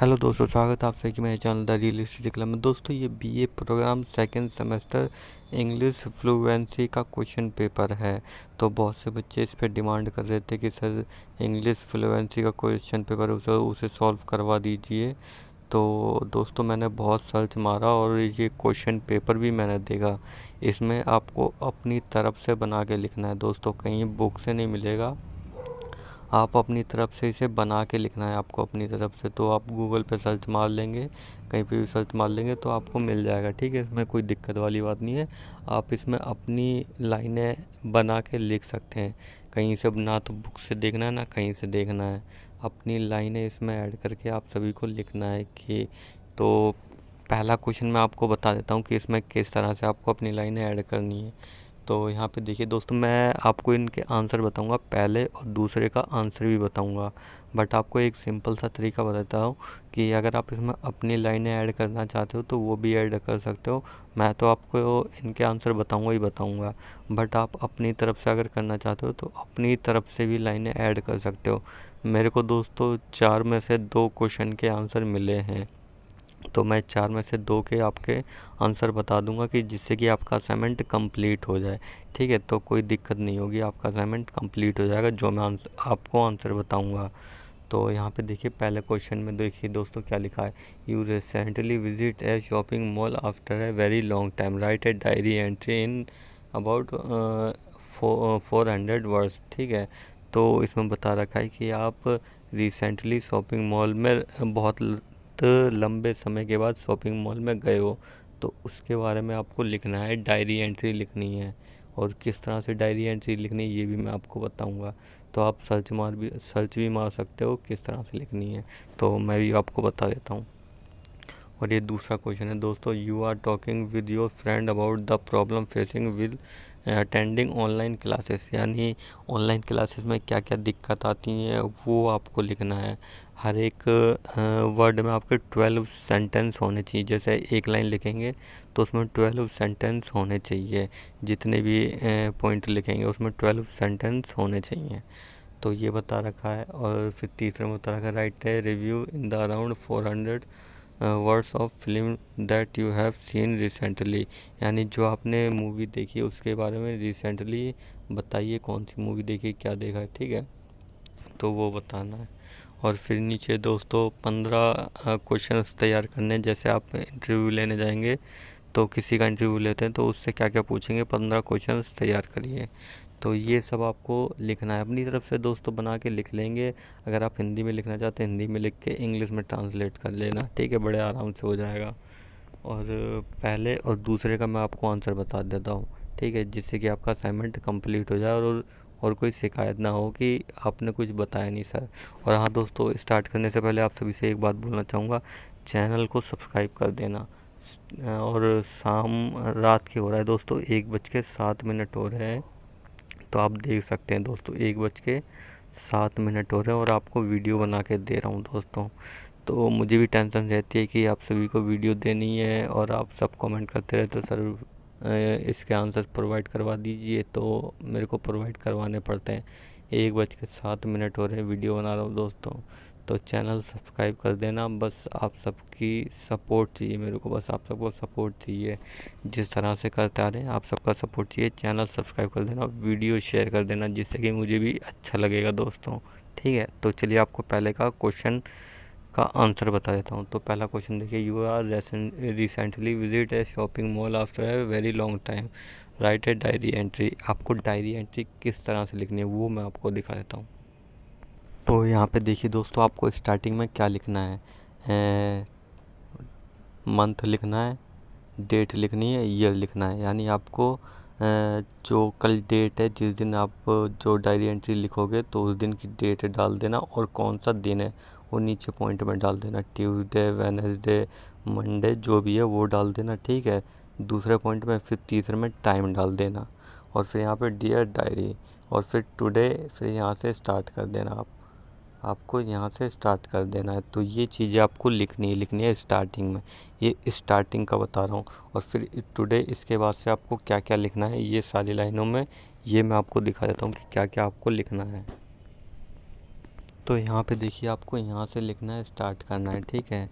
hello दोस्तों स्वागत है आप सभी मेरे चैनल द रियलिस्टिक क्लब में दोस्तों ये BA program second semester English fluency का क्वेश्चन पेपर है तो बहुत से बच्चे इस पर डिमांड कर रहे थे कि सर इंग्लिश फ्लुएंसी का क्वेश्चन पेपर उसे उसे सॉल्व करवा दीजिए तो दोस्तों मैंने बहुत सर्च मारा और ये क्वेश्चन पेपर भी मैंने देखा इसमें आपको अपनी तरफ से बना के लिखना है दोस्तों कहीं बुक से नहीं मिलेगा आप अपनी तरफ से इसे बना के लिखना है आपको अपनी तरफ से तो आप गूगल पे सर्च मार लेंगे कहीं पे भी सर्च मार लेंगे तो आपको मिल जाएगा ठीक है इसमें कोई दिक्कत वाली बात नहीं है आप इसमें अपनी लाइनें बना के लिख सकते हैं कहीं से ना तो बुक से देखना है ना कहीं से देखना है अपनी लाइनें इसमें ऐड करके आप सभी को लिखना है कि तो पहला क्वेश्चन मैं आपको बता देता हूँ कि इसमें किस तरह से आपको अपनी लाइनें ऐड करनी है तो यहाँ पे देखिए दोस्तों मैं आपको इनके आंसर बताऊंगा पहले और दूसरे का आंसर भी बताऊंगा बट आपको एक सिंपल सा तरीका बताता हूँ कि अगर आप इसमें अपनी लाइनें ऐड करना चाहते हो तो वो भी ऐड कर सकते हो मैं तो आपको इनके आंसर बताऊंगा ही बताऊंगा बट आप अपनी तरफ से अगर करना चाहते हो तो अपनी तरफ से भी लाइने ऐड कर सकते हो मेरे को दोस्तों चार में से दो क्वेश्चन के आंसर मिले हैं तो मैं चार में से दो के आपके आंसर बता दूंगा कि जिससे कि आपका असाइनमेंट कंप्लीट हो जाए ठीक है तो कोई दिक्कत नहीं होगी आपका असाइनमेंट कंप्लीट हो जाएगा जो मैं आंसर आपको आंसर बताऊंगा तो यहाँ पे देखिए पहले क्वेश्चन में देखिए दोस्तों क्या लिखा है you recently visit a shopping mall after a very long time write a diary entry in about four hundred words ठीक है तो इसमें बता रखा है कि आप रिसेंटली शॉपिंग मॉल में बहुत लंबे समय के बाद शॉपिंग मॉल में गए हो तो उसके बारे में आपको लिखना है डायरी एंट्री लिखनी है और किस तरह से डायरी एंट्री लिखनी है ये भी मैं आपको बताऊंगा तो आप सर्च मार भी सर्च भी मार सकते हो किस तरह से लिखनी है तो मैं भी आपको बता देता हूँ और ये दूसरा क्वेश्चन है दोस्तों you are talking with your friend about the problem facing with attending online classes यानी ऑनलाइन क्लासेस में क्या क्या दिक्कत आती हैं वो आपको लिखना है हर एक वर्ड में आपके ट्वेल्व सेंटेंस होने चाहिए जैसे एक लाइन लिखेंगे तो उसमें ट्वेल्व सेंटेंस होने चाहिए जितने भी पॉइंट लिखेंगे उसमें ट्वेल्व सेंटेंस होने चाहिए तो ये बता रखा है और फिर तीसरे में बता रखा है राइट है review in the around four hundred words of film that you have seen recently यानी जो आपने मूवी देखी उसके बारे में रिसेंटली बताइए कौन सी मूवी देखी क्या देखा है ठीक है तो वो बताना है और फिर नीचे दोस्तों पंद्रह क्वेश्चंस तैयार करने जैसे आप इंटरव्यू लेने जाएंगे तो किसी का इंटरव्यू लेते हैं तो उससे क्या क्या पूछेंगे पंद्रह क्वेश्चंस तैयार करिए तो ये सब आपको लिखना है अपनी तरफ से दोस्तों बना के लिख लेंगे अगर आप हिंदी में लिखना चाहते हैं हिंदी में लिख के इंग्लिश में ट्रांसलेट कर लेना ठीक है बड़े आराम से हो जाएगा और पहले और दूसरे का मैं आपको आंसर बता देता हूँ ठीक है जिससे कि आपका असाइनमेंट कंप्लीट हो जाए और और कोई शिकायत ना हो कि आपने कुछ बताया नहीं सर और हाँ दोस्तों स्टार्ट करने से पहले आप सभी से एक बात बोलना चाहूँगा चैनल को सब्सक्राइब कर देना और शाम रात के हो रहा है दोस्तों एक बज के सात मिनट हो रहे हैं तो आप देख सकते हैं दोस्तों एक बज के सात मिनट हो रहे हैं और आपको वीडियो बना के दे रहा हूँ दोस्तों तो मुझे भी टेंशन रहती है कि आप सभी को वीडियो देनी है और आप सब कमेंट करते रहते हो सर इसके आंसर प्रोवाइड करवा दीजिए तो मेरे को प्रोवाइड करवाने पड़ते हैं एक बज के सात मिनट हो रहे हैं वीडियो बना रहा हूँ दोस्तों तो चैनल सब्सक्राइब कर देना बस आप सबकी सपोर्ट चाहिए मेरे को बस आप सबको सपोर्ट चाहिए जिस तरह से करते आ रहे हैं आप सबका सपोर्ट चाहिए चैनल सब्सक्राइब कर देना वीडियो शेयर कर देना जिससे कि मुझे भी अच्छा लगेगा दोस्तों ठीक है तो चलिए आपको पहले का क्वेश्चन का आंसर बता देता हूँ तो पहला क्वेश्चन देखिए you are recently visit a shopping mall after a very long time write a diary entry आपको डायरी एंट्री किस तरह से लिखनी है वो मैं आपको दिखा देता हूँ तो यहाँ पे देखिए दोस्तों आपको स्टार्टिंग में क्या लिखना है मंथ लिखना है डेट लिखनी है ईयर लिखना है यानी आपको जो कल डेट है जिस दिन आप जो डायरी एंट्री लिखोगे तो उस दिन की डेट डाल देना और कौन सा दिन है और नीचे पॉइंट में डाल देना ट्यूसडे वेनसडे मंडे जो भी है वो डाल देना ठीक है दूसरे पॉइंट में फिर तीसरे में टाइम डाल देना और फिर यहाँ पे डियर डायरी और फिर टुडे फिर यहाँ से स्टार्ट कर देना आप आपको यहाँ से स्टार्ट कर देना है तो ये चीज़ें आपको लिखनी है लिखनी है स्टार्टिंग में ये स्टार्टिंग का बता रहा हूँ और फिर टुडे इसके बाद से आपको क्या क्या लिखना है ये सारी लाइनों में ये मैं आपको दिखा देता हूँ कि क्या क्या आपको लिखना है तो यहाँ पे देखिए आपको यहाँ से लिखना स्टार्ट करना है ठीक है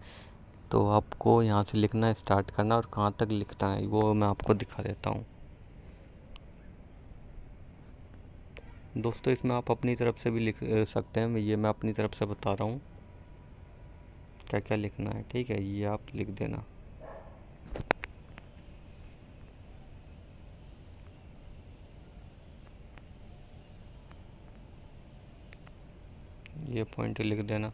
तो आपको यहाँ से लिखना स्टार्ट करना और कहाँ तक लिखना है वो मैं आपको दिखा देता हूँ दोस्तों इसमें आप अपनी तरफ से भी लिख सकते हैं ये मैं अपनी तरफ से बता रहा हूँ क्या क्या लिखना है ठीक है ये आप लिख देना ये पॉइंट लिख देना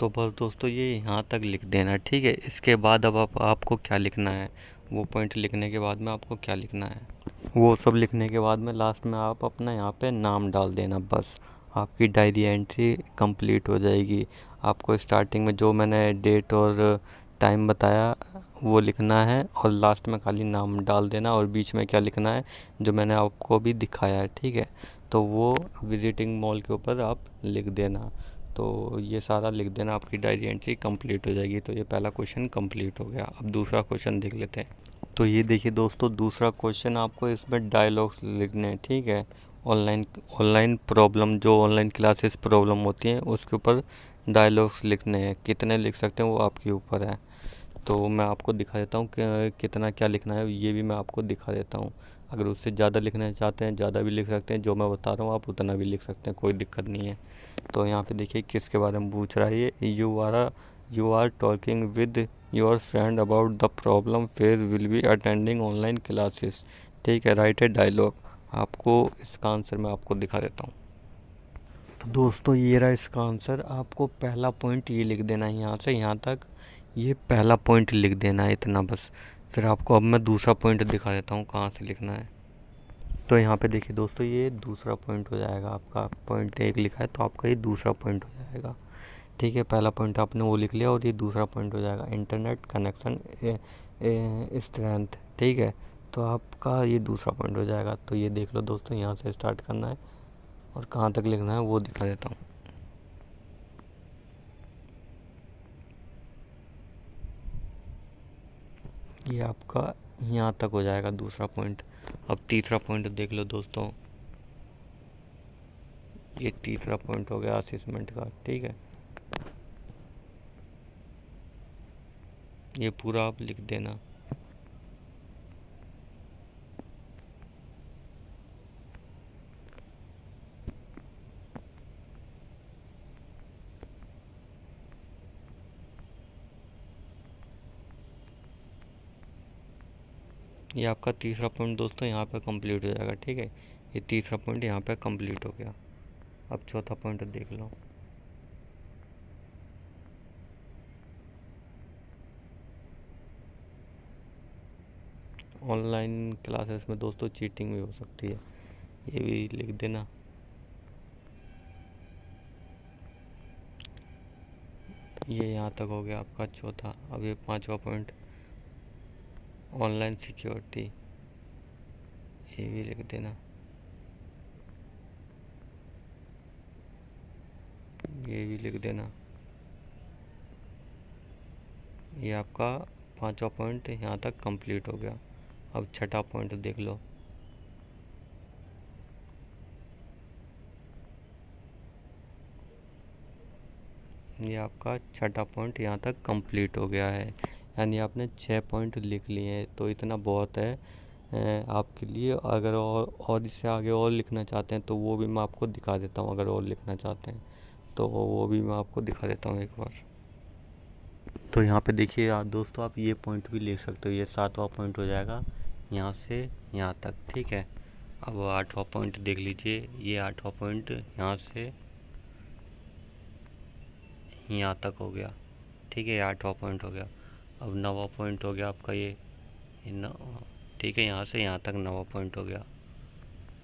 तो बस दोस्तों ये यहाँ तक लिख देना ठीक है इसके बाद अब आप, आपको क्या लिखना है वो पॉइंट लिखने के बाद में आपको क्या लिखना है वो सब लिखने के बाद में लास्ट में आप अपना यहाँ पे नाम डाल देना बस आपकी डायरी एंट्री कंप्लीट हो जाएगी आपको स्टार्टिंग में जो मैंने डेट और टाइम बताया वो लिखना है और लास्ट में खाली नाम डाल देना और बीच में क्या लिखना है जो मैंने आपको भी दिखाया है ठीक है तो वो विज़िटिंग मॉल के ऊपर आप लिख देना तो ये सारा लिख देना आपकी डायरी एंट्री कंप्लीट हो जाएगी तो ये पहला क्वेश्चन कंप्लीट हो गया अब दूसरा क्वेश्चन देख लेते हैं तो ये देखिए दोस्तों दूसरा क्वेश्चन आपको इसमें डायलॉग्स लिखने हैं ठीक है ऑनलाइन ऑनलाइन प्रॉब्लम जो ऑनलाइन क्लासेस प्रॉब्लम होती हैं उसके ऊपर डायलॉग्स लिखने हैं कितने लिख सकते हैं वो आपके ऊपर है तो मैं आपको दिखा देता हूँ कि कितना क्या लिखना है ये भी मैं आपको दिखा देता हूँ अगर उससे ज़्यादा लिखना चाहते हैं ज़्यादा भी लिख सकते हैं जो मैं बता रहा हूँ आप उतना भी लिख सकते हैं कोई दिक्कत नहीं है तो यहाँ पे देखिए किसके बारे में पूछ रहा है ये you are you are talking with your friend about the problem faced will be attending online classes ठीक है राइट है डायलॉग आपको इसका आंसर मैं आपको दिखा देता हूँ तो दोस्तों ये रहा इसका आंसर आपको पहला पॉइंट ये लिख देना है यहाँ से यहाँ तक ये पहला पॉइंट लिख देना है इतना बस फिर आपको अब मैं दूसरा पॉइंट दिखा देता हूँ कहाँ से लिखना है तो यहाँ पे देखिए दोस्तों ये दूसरा पॉइंट हो जाएगा आपका पॉइंट एक लिखा है तो आपका ये दूसरा पॉइंट हो जाएगा ठीक है पहला पॉइंट आपने वो लिख लिया और ये दूसरा पॉइंट हो जाएगा इंटरनेट कनेक्शन स्ट्रेंथ ठीक है तो आपका ये दूसरा पॉइंट हो जाएगा तो ये देख लो दोस्तों यहाँ से स्टार्ट करना है और कहाँ तक लिखना है वो दिखा देता हूँ ये आपका यहाँ तक हो जाएगा दूसरा पॉइंट अब तीसरा पॉइंट देख लो दोस्तों ये तीसरा पॉइंट हो गया असिसमेंट का ठीक है ये पूरा आप लिख देना ये आपका तीसरा पॉइंट दोस्तों यहाँ पे कंप्लीट हो जाएगा ठीक है ये तीसरा पॉइंट यहाँ पे कंप्लीट हो गया अब चौथा पॉइंट देख लो ऑनलाइन क्लासेस में दोस्तों चीटिंग भी हो सकती है ये भी लिख देना ये यहाँ तक हो गया आपका चौथा अब ये पांचवा पॉइंट ऑनलाइन सिक्योरिटी ये भी लिख देना ये भी लिख देना ये आपका पांचवा पॉइंट यहाँ तक कंप्लीट हो गया अब छठा पॉइंट देख लो ये आपका छठा पॉइंट यहाँ तक कंप्लीट हो गया है यानी हाँ आपने छः पॉइंट लिख लिए हैं तो इतना बहुत है आपके लिए अगर और और इससे आगे और लिखना चाहते हैं तो वो भी मैं आपको दिखा देता हूँ अगर और लिखना चाहते हैं तो वो भी मैं आपको दिखा देता हूँ एक बार तो यहाँ पे देखिए दोस्तों आप ये पॉइंट भी लिख सकते हो ये सातवां पॉइंट हो जाएगा यहाँ से यहाँ तक ठीक है अब आठवां पॉइंट देख लीजिए ये आठवां पॉइंट यहाँ से यहाँ तक हो गया ठीक है आठवां पॉइंट हो गया अब नवा पॉइंट हो गया आपका ये ठीक है यहाँ से यहाँ तक नवा पॉइंट हो गया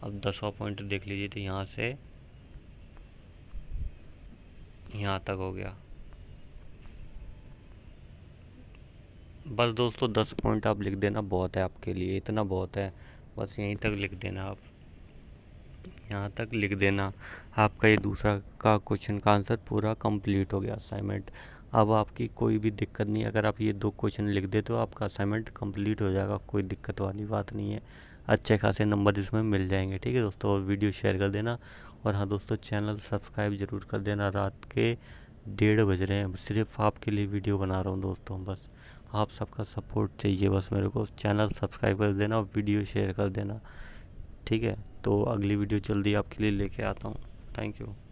अब दसवा पॉइंट देख लीजिए तो यहाँ से यहाँ तक हो गया बस दोस्तों दस पॉइंट आप लिख देना बहुत है आपके लिए इतना बहुत है बस यहीं तक लिख देना आप यहाँ तक लिख देना आपका ये दूसरा का क्वेश्चन का आंसर पूरा कंप्लीट हो गया असाइनमेंट अब आपकी कोई भी दिक्कत नहीं अगर आप ये दो क्वेश्चन लिख देते हो आपका असाइनमेंट कंप्लीट हो जाएगा कोई दिक्कत वाली बात नहीं है अच्छे खासे नंबर इसमें मिल जाएंगे ठीक है दोस्तों और वीडियो शेयर कर देना और हाँ दोस्तों चैनल सब्सक्राइब ज़रूर कर देना रात के डेढ़ बज रहे हैं सिर्फ आपके लिए वीडियो बना रहा हूँ दोस्तों बस आप सबका सपोर्ट चाहिए बस मेरे को चैनल सब्सक्राइब कर देना और वीडियो शेयर कर देना ठीक है तो अगली वीडियो जल्दी आपके लिए लेके आता हूँ थैंक यू